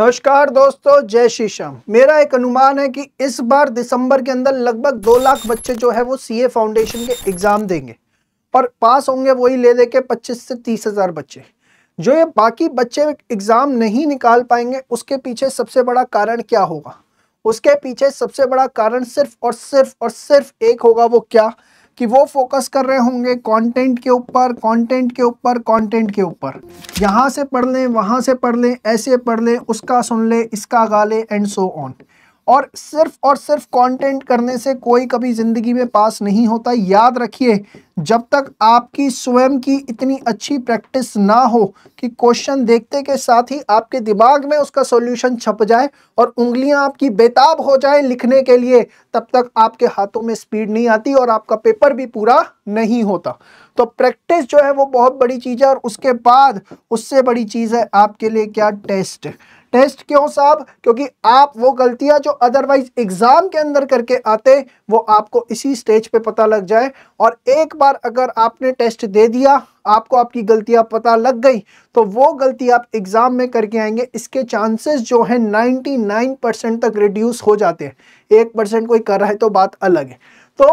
नमस्कार दोस्तों जय श्री श्याम मेरा एक अनुमान है कि इस बार दिसंबर के अंदर लगभग दो लाख बच्चे जो है वो सीए फाउंडेशन के एग्ज़ाम देंगे और पास होंगे वही ले दे के पच्चीस से तीस हज़ार बच्चे जो ये बाकी बच्चे एग्ज़ाम नहीं निकाल पाएंगे उसके पीछे सबसे बड़ा कारण क्या होगा उसके पीछे सबसे बड़ा कारण सिर्फ और सिर्फ और सिर्फ एक होगा वो क्या कि वो फोकस कर रहे होंगे कंटेंट के ऊपर कंटेंट के ऊपर कंटेंट के ऊपर यहाँ से पढ़ लें वहाँ से पढ़ लें ऐसे पढ़ लें उसका सुन लें इसका गा लें एंड सो ऑन और सिर्फ और सिर्फ कंटेंट करने से कोई कभी ज़िंदगी में पास नहीं होता याद रखिए जब तक आपकी स्वयं की इतनी अच्छी प्रैक्टिस ना हो कि क्वेश्चन देखते के साथ ही आपके दिमाग में उसका सॉल्यूशन छप जाए और उंगलियां आपकी बेताब हो जाए लिखने के लिए तब तक आपके हाथों में स्पीड नहीं आती और आपका पेपर भी पूरा नहीं होता तो प्रैक्टिस जो है वो बहुत बड़ी चीज़ है और उसके बाद उससे बड़ी चीज़ है आपके लिए क्या टेस्ट टेस्ट क्यों साहब क्योंकि आप वो गलतियां जो अदरवाइज एग्जाम के अंदर करके आते वो आपको इसी स्टेज पे पता लग जाए और एक बार अगर आपने टेस्ट दे दिया आपको आपकी गलतियां पता लग गई तो वो गलती आप एग्ज़ाम में करके आएंगे इसके चांसेस जो है 99 परसेंट तक रिड्यूस हो जाते हैं एक परसेंट कोई कर रहा है तो बात अलग है तो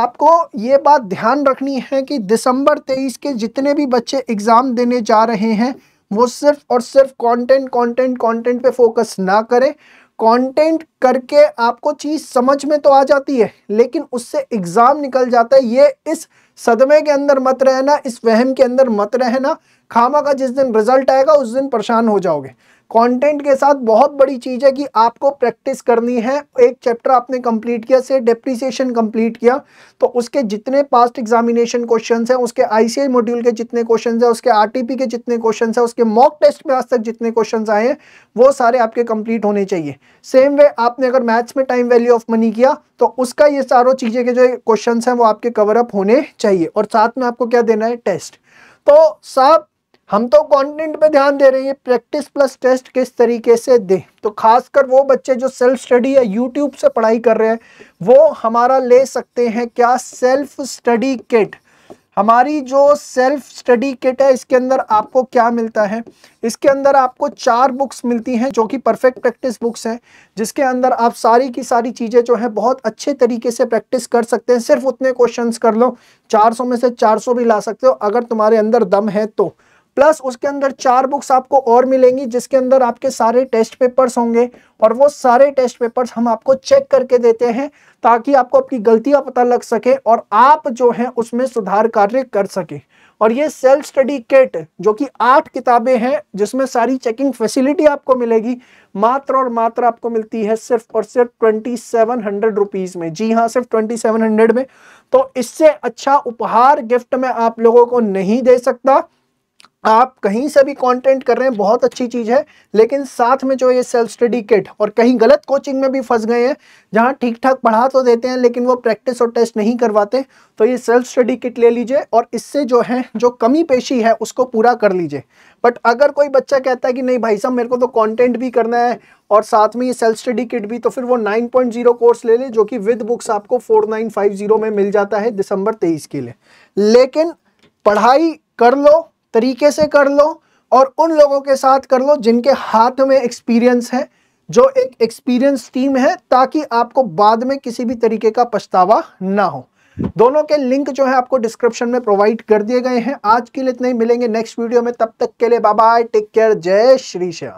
आपको ये बात ध्यान रखनी है कि दिसंबर 23 के जितने भी बच्चे एग्ज़ाम देने जा रहे हैं वो सिर्फ और सिर्फ कंटेंट कंटेंट कंटेंट पे फोकस ना करें कंटेंट करके आपको चीज़ समझ में तो आ जाती है लेकिन उससे एग्ज़ाम निकल जाता है ये इस सदमे के अंदर मत रहना इस वहम के अंदर मत रहना खामा का जिस दिन रिजल्ट आएगा उस दिन परेशान हो जाओगे कंटेंट के साथ बहुत बड़ी चीज़ है कि आपको प्रैक्टिस करनी है एक चैप्टर आपने कंप्लीट किया से डेप्रिसिएशन कंप्लीट किया तो उसके जितने पास्ट एग्जामिनेशन क्वेश्चन हैं उसके आईसीआई मॉड्यूल के जितने क्वेश्चन हैं उसके आरटीपी के जितने क्वेश्चन हैं उसके मॉक टेस्ट में आज तक जितने क्वेश्चन आए हैं वो सारे आपके कंप्लीट होने चाहिए सेम वे आपने अगर मैथ्स में टाइम वैल्यू ऑफ मनी किया तो उसका ये सारों चीज़ें के जो क्वेश्चन हैं वो आपके कवरअप होने चाहिए और साथ में आपको क्या देना है टेस्ट तो साहब हम तो कंटेंट पे ध्यान दे रहे हैं प्रैक्टिस प्लस टेस्ट किस तरीके से दें तो खासकर वो बच्चे जो सेल्फ स्टडी या यूट्यूब से पढ़ाई कर रहे हैं वो हमारा ले सकते हैं क्या सेल्फ स्टडी किट हमारी जो सेल्फ स्टडी किट है इसके अंदर आपको क्या मिलता है इसके अंदर आपको चार बुक्स मिलती हैं जो कि परफेक्ट प्रैक्टिस बुक्स हैं जिसके अंदर आप सारी की सारी चीज़ें जो हैं बहुत अच्छे तरीके से प्रैक्टिस कर सकते हैं सिर्फ उतने क्वेश्चंस कर लो 400 में से 400 भी ला सकते हो अगर तुम्हारे अंदर दम है तो प्लस उसके अंदर चार बुक्स आपको और मिलेंगी जिसके अंदर आपके सारे टेस्ट पेपर्स होंगे और वो सारे टेस्ट पेपर्स हम आपको चेक करके देते हैं ताकि आपको अपनी गलतियां पता लग सके और आप जो है उसमें सुधार कार्य कर सकें और ये सेल्फ स्टडी किट जो कि आठ किताबें हैं जिसमें सारी चेकिंग फैसिलिटी आपको मिलेगी मात्र और मात्र आपको मिलती है सिर्फ और सिर्फ ट्वेंटी सेवन हंड्रेड रुपीज़ में जी हाँ सिर्फ ट्वेंटी सेवन हंड्रेड में तो इससे अच्छा उपहार गिफ्ट में आप लोगों को नहीं दे सकता आप कहीं से भी कंटेंट कर रहे हैं बहुत अच्छी चीज़ है लेकिन साथ में जो ये सेल्फ स्टडी किट और कहीं गलत कोचिंग में भी फंस गए हैं जहां ठीक ठाक पढ़ा तो देते हैं लेकिन वो प्रैक्टिस और टेस्ट नहीं करवाते तो ये सेल्फ स्टडी किट ले लीजिए और इससे जो है जो कमी पेशी है उसको पूरा कर लीजिए बट अगर कोई बच्चा कहता है कि नहीं भाई साहब मेरे को तो कॉन्टेंट भी करना है और साथ में ये सेल्फ स्टडी किट भी तो फिर वो नाइन कोर्स ले लें जो कि विद बुक्स आपको फोर में मिल जाता है दिसंबर तेईस के लिए लेकिन पढ़ाई कर लो तरीके से कर लो और उन लोगों के साथ कर लो जिनके हाथ में एक्सपीरियंस है जो एक एक्सपीरियंस टीम है ताकि आपको बाद में किसी भी तरीके का पछतावा ना हो दोनों के लिंक जो है आपको डिस्क्रिप्शन में प्रोवाइड कर दिए गए हैं आज के लिए इतना ही मिलेंगे नेक्स्ट वीडियो में तब तक के लिए बाय बाय टेक केयर जय श्री श्याम